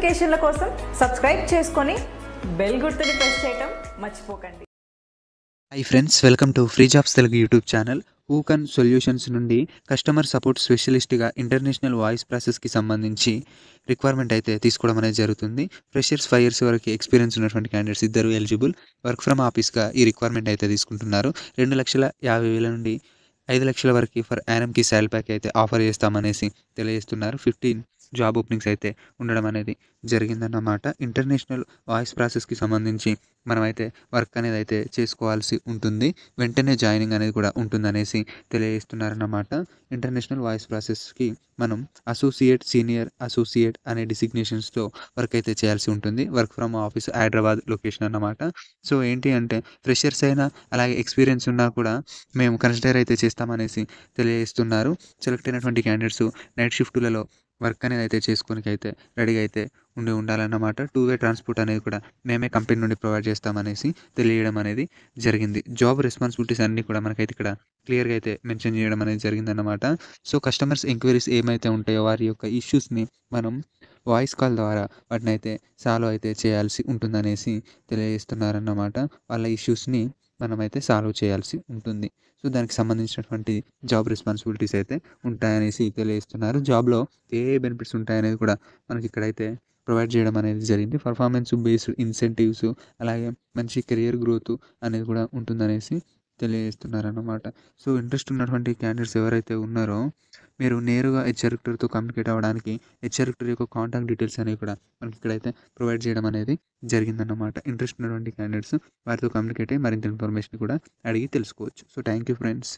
నోటిఫికేషన్ల కోసం సబ్స్క్రైబ్ చేసుకొని బెల్ గుర్తుని ప్రెస్ చేయటం మర్చిపోకండి hi friends welcome to free jobs Telugu YouTube channel ఊకన్ సొల్యూషన్స్ నుండి కస్టమర్ సపోర్ట్ స్పెషలిస్ట్గా ఇంటర్నేషనల్ వాయిస్ ప్రాసెస్కి సంబంధించి రిక్వైర్మెంట్ అయితే తీసుకోవడం అనేది జరుగుతుంది ఫ్రెషర్స్ ఫైవ్ ఇయర్స్ వరకు ఎక్స్పీరియన్స్ ఉన్నటువంటి క్యాండిడేట్స్ ఇద్దరు ఎలిజిబుల్ వర్క్ ఫ్రమ్ ఆఫీస్గా ఈ రిక్వైర్మెంట్ అయితే తీసుకుంటున్నారు రెండు లక్షల యాభై వేల నుండి ఐదు లక్షల వరకు ఫర్ యానమ్కి శాలరీ ప్యాక్ అయితే ఆఫర్ చేస్తామనేసి తెలియజేస్తున్నారు ఫిఫ్టీన్ జాబ్ ఓపెనింగ్స్ అయితే ఉండడం అనేది జరిగిందన్నమాట ఇంటర్నేషనల్ వాయిస్ ప్రాసెస్కి సంబంధించి మనమైతే వర్క్ అనేది అయితే చేసుకోవాల్సి ఉంటుంది వెంటనే జాయినింగ్ అనేది కూడా ఉంటుందనేసి తెలియజేస్తున్నారన్నమాట ఇంటర్నేషనల్ వాయిస్ ప్రాసెస్కి మనం అసోసియేట్ సీనియర్ అసోసియేట్ అనే డిసిగ్నేషన్స్తో వర్క్ అయితే చేయాల్సి ఉంటుంది work from office Hyderabad location అన్నమాట సో ఏంటి అంటే ఫ్రెషర్స్ అయినా అలాగే ఎక్స్పీరియన్స్ ఉన్నా కూడా మేము కన్సిడర్ అయితే చేస్తామనేసి తెలియజేస్తున్నారు సెలెక్ట్ అయినటువంటి క్యాండిడేట్స్ నైట్ షిఫ్టులలో వర్క్ అనేది అయితే చేసుకోనికి అయితే రెడీగా అయితే ఉండి ఉండాలన్నమాట టూ వే ట్రాన్స్పోర్ట్ అనేది కూడా మేమే కంపెనీ నుండి ప్రొవైడ్ చేస్తామనేసి తెలియడం అనేది జరిగింది జాబ్ రెస్పాన్సిబిలిటీస్ అన్నీ కూడా మనకైతే ఇక్కడ క్లియర్గా అయితే మెన్షన్ చేయడం అనేది జరిగిందన్నమాట సో కస్టమర్స్ ఎంక్వైరీస్ ఏమైతే ఉంటాయో వారి యొక్క ఇష్యూస్ని మనం వాయిస్ కాల్ ద్వారా వాటిని అయితే సాల్వ్ అయితే చేయాల్సి ఉంటుందనేసి తెలియజేస్తున్నారన్నమాట వాళ్ళ ఇష్యూస్ని మనమైతే సాల్వ్ చేయాల్సి ఉంటుంది సో దానికి సంబంధించినటువంటి జాబ్ రెస్పాన్సిబిలిటీస్ అయితే ఉంటాయనేసి తెలియజేస్తున్నారు జాబ్లో ఏ బెనిఫిట్స్ ఉంటాయనేది కూడా మనకి ఇక్కడైతే ప్రొవైడ్ చేయడం అనేది జరిగింది పర్ఫార్మెన్స్ బేస్డ్ ఇన్సెంటివ్స్ అలాగే మంచి కెరియర్ గ్రోత్ అనేది కూడా ఉంటుందనేసి తెలియజేస్తున్నారన్నమాట సో ఇంట్రెస్ట్ ఉన్నటువంటి క్యాండిడేట్స్ ఎవరైతే ఉన్నారో మీరు నేరుగా హెచ్ కమ్యూనికేట్ అవ్వడానికి హెచ్ యొక్క కాంటాక్ట్ డీటెయిల్స్ అనేవి కూడా మనకి ఇక్కడైతే ప్రొవైడ్ చేయడం అనేది జరిగిందన్నమాట ఇంట్రెస్ట్ ఉన్నటువంటి క్యాండిడేట్స్ వారితో కమ్యూనికేట్ అయ్యి మరింత ఇన్ఫర్మేషన్ కూడా అడిగి తెలుసుకోవచ్చు సో థ్యాంక్ యూ ఫ్రెండ్స్